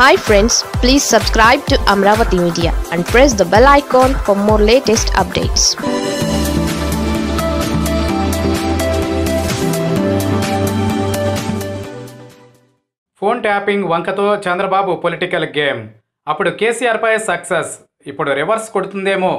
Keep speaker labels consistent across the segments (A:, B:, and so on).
A: hi friends please subscribe to Amaravati media and press the bell icon for more latest updates phone tapping వంకతో Chandrababu political game అప్పుడు కేసీఆర్పై success ఇప్పుడు reverse కొడుతుందేమో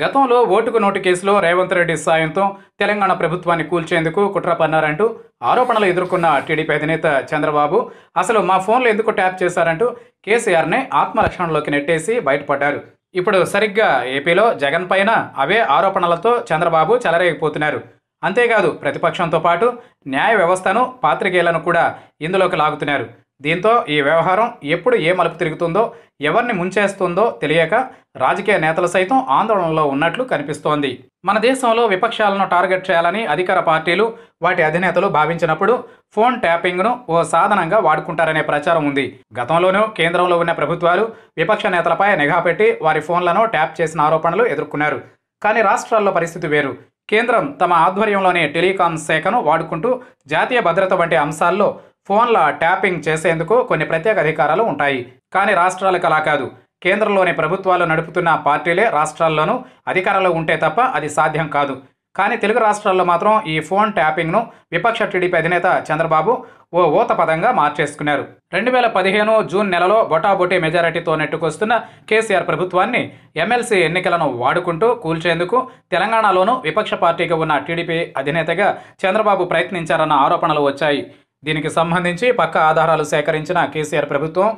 A: గతంలో ఓటుకు note కేసులో రేవంత్ రెడ్డి సాయంతో తెలంగాణ ప్రభుత్వాన్ని కూల్చేందుకు కుట్ర పన్నారంటూ ఆరోపణలు ఎదుర్కొన్న టీడీపీ అధినేత చంద్రబాబు అసలు మా ఫోన్లు ఎందుకు ట్యాప్ చేశారంటూ కేసీఆర్నే ఆత్మరక్షణలోకి నెట్టేసి బయటపడ్డారు ఇప్పుడు సరిగ్గా ఏపీలో జగన్ పైన అవే ఆరోపణలతో చంద్రబాబు చెలరేగిపోతున్నారు అంతేకాదు ప్రతిపక్షంతో పాటు న్యాయ వ్యవస్థను పాత్రికేయులను కూడా ఇందులోకి లాగుతున్నారు దీంతో ఈ వ్యవహారం ఎప్పుడు ఏ మలుపు తిరుగుతుందో ఎవరిని ముంచేస్తుందో తెలియక రాజకీయ నేతలు సైతం ఆందోళనలో ఉన్నట్లు కనిపిస్తోంది మన దేశంలో విపక్షాలను టార్గెట్ చేయాలని అధికార పార్టీలు వాటి అధినేతలు భావించినప్పుడు ఫోన్ ట్యాపింగ్ను ఓ సాధనంగా వాడుకుంటారనే ప్రచారం ఉంది గతంలోనూ కేంద్రంలో ఉన్న ప్రభుత్వాలు విపక్ష నేతలపై నిఘా పెట్టి వారి ఫోన్లను ట్యాప్ చేసిన ఆరోపణలు ఎదుర్కొన్నారు కానీ రాష్ట్రాల్లో పరిస్థితి వేరు కేంద్రం తమ ఆధ్వర్యంలోనే టెలికాం శాఖను వాడుకుంటూ జాతీయ భద్రత వంటి అంశాల్లో ఫోన్ల ట్యాపింగ్ చేసేందుకు కొన్ని ప్రత్యేక అధికారాలు ఉంటాయి కానీ రాష్ట్రాలకు అలా కాదు కేంద్రంలోని ప్రభుత్వాలు నడుపుతున్న పార్టీలే రాష్ట్రాల్లోనూ అధికారంలో ఉంటే తప్ప అది సాధ్యం కాదు కానీ తెలుగు రాష్ట్రాల్లో మాత్రం ఈ ఫోన్ ట్యాపింగ్ను విపక్ష టీడీపీ అధినేత చంద్రబాబు ఓ పదంగా మార్చేసుకున్నారు రెండు వేల పదిహేను జూన్ నెలలో బొటాబొటీ మెజారిటీతో నెట్టుకొస్తున్న కేసీఆర్ ప్రభుత్వాన్ని ఎమ్మెల్సీ ఎన్నికలను వాడుకుంటూ కూల్చేందుకు తెలంగాణలోనూ విపక్ష పార్టీగా ఉన్న టీడీపీ అధినేతగా చంద్రబాబు ప్రయత్నించారన్న ఆరోపణలు వచ్చాయి దీనికి సంబంధించి పక్క ఆధారాలు సేకరించిన కేసీఆర్ ప్రభుత్వం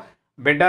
A: బిడ్డ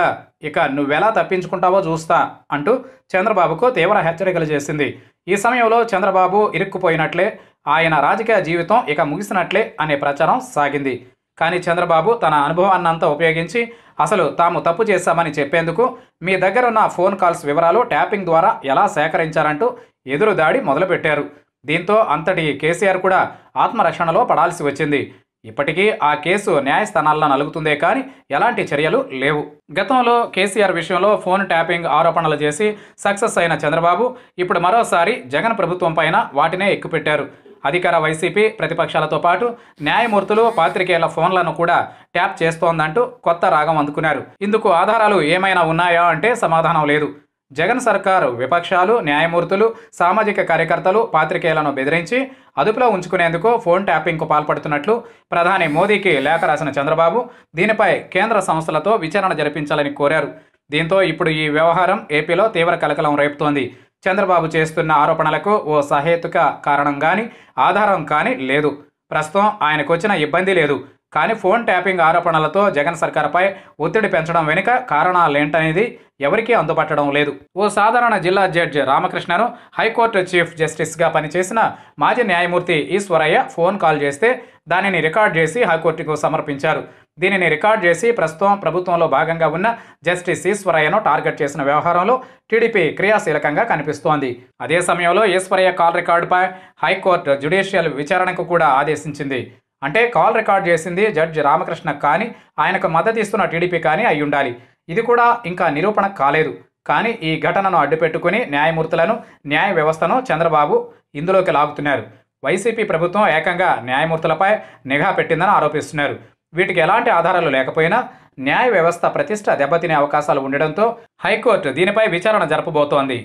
A: ఇక నువ్వెలా తప్పించుకుంటావో చూస్తా అంటూ చంద్రబాబుకు తీవ్ర హెచ్చరికలు చేసింది ఈ సమయంలో చంద్రబాబు ఇరుక్కుపోయినట్లే ఆయన రాజకీయ జీవితం ఇక ముగిసినట్లే అనే ప్రచారం సాగింది కానీ చంద్రబాబు తన అనుభవాన్నంతా ఉపయోగించి అసలు తాము తప్పు చేశామని చెప్పేందుకు మీ దగ్గర ఉన్న ఫోన్ కాల్స్ వివరాలు ట్యాపింగ్ ద్వారా ఎలా సేకరించారంటూ ఎదురుదాడి మొదలుపెట్టారు దీంతో అంతటి కేసీఆర్ కూడా ఆత్మరక్షణలో పడాల్సి వచ్చింది ఇప్పటికీ ఆ కేసు న్యాయస్థానాల్లో నలుగుతుందే కానీ ఎలాంటి చర్యలు లేవు గతంలో కేసీఆర్ విషయంలో ఫోన్ ట్యాపింగ్ ఆరోపణలు చేసి సక్సెస్ అయిన చంద్రబాబు ఇప్పుడు మరోసారి జగన్ ప్రభుత్వం వాటినే ఎక్కుపెట్టారు అధికార వైసీపీ ప్రతిపక్షాలతో పాటు న్యాయమూర్తులు పాత్రికేయుల ఫోన్లను కూడా ట్యాప్ చేస్తోందంటూ కొత్త రాగం అందుకున్నారు ఇందుకు ఆధారాలు ఏమైనా ఉన్నాయా అంటే సమాధానం లేదు జగన్ సర్కారు విపక్షాలు న్యాయమూర్తులు సామాజిక కార్యకర్తలు పాత్రికేయులను బెదిరించి అదుపులో ఉంచుకునేందుకు ఫోన్ ట్యాపింగ్కు పాల్పడుతున్నట్లు ప్రధాని మోదీకి లేఖ రాసిన చంద్రబాబు దీనిపై కేంద్ర సంస్థలతో విచారణ జరిపించాలని కోరారు దీంతో ఇప్పుడు ఈ వ్యవహారం ఏపీలో తీవ్ర కలకలం రేపుతోంది చంద్రబాబు చేస్తున్న ఆరోపణలకు ఓ సహేతుక కారణం కానీ ఆధారం కానీ లేదు ప్రస్తుతం ఆయనకు వచ్చిన ఇబ్బంది లేదు కానీ ఫోన్ ట్యాపింగ్ ఆరోపణలతో జగన్ సర్కార్పై ఒత్తిడి పెంచడం వెనుక కారణాలేంటనేది ఎవరికీ అందుపట్టడం లేదు ఓ సాధారణ జిల్లా జడ్జి రామకృష్ణను హైకోర్టు చీఫ్ జస్టిస్గా పనిచేసిన మాజీ న్యాయమూర్తి ఈశ్వరయ్య ఫోన్ కాల్ చేస్తే దానిని రికార్డ్ చేసి హైకోర్టుకు సమర్పించారు దీనిని రికార్డ్ చేసి ప్రస్తుతం ప్రభుత్వంలో భాగంగా ఉన్న జస్టిస్ ఈశ్వరయ్యను టార్గెట్ చేసిన వ్యవహారంలో టీడీపీ క్రియాశీలకంగా కనిపిస్తోంది అదే సమయంలో ఈశ్వరయ్య కాల్ రికార్డుపై హైకోర్టు జ్యుడిషియల్ విచారణకు కూడా ఆదేశించింది అంటే కాల్ రికార్డ్ చేసింది జడ్జ్ రామకృష్ణ కానీ ఆయనకు మద్దతు ఇస్తున్న టీడీపీ కానీ అయి ఉండాలి ఇది కూడా ఇంకా నిరూపణ కాలేదు కానీ ఈ ఘటనను అడ్డుపెట్టుకుని న్యాయమూర్తులను న్యాయ వ్యవస్థను చంద్రబాబు ఇందులోకి లాగుతున్నారు వైసీపీ ప్రభుత్వం ఏకంగా న్యాయమూర్తులపై నిఘా పెట్టిందని ఆరోపిస్తున్నారు వీటికి ఎలాంటి ఆధారాలు లేకపోయినా న్యాయ వ్యవస్థ ప్రతిష్ట దెబ్బతినే అవకాశాలు ఉండడంతో హైకోర్టు దీనిపై విచారణ జరపబోతోంది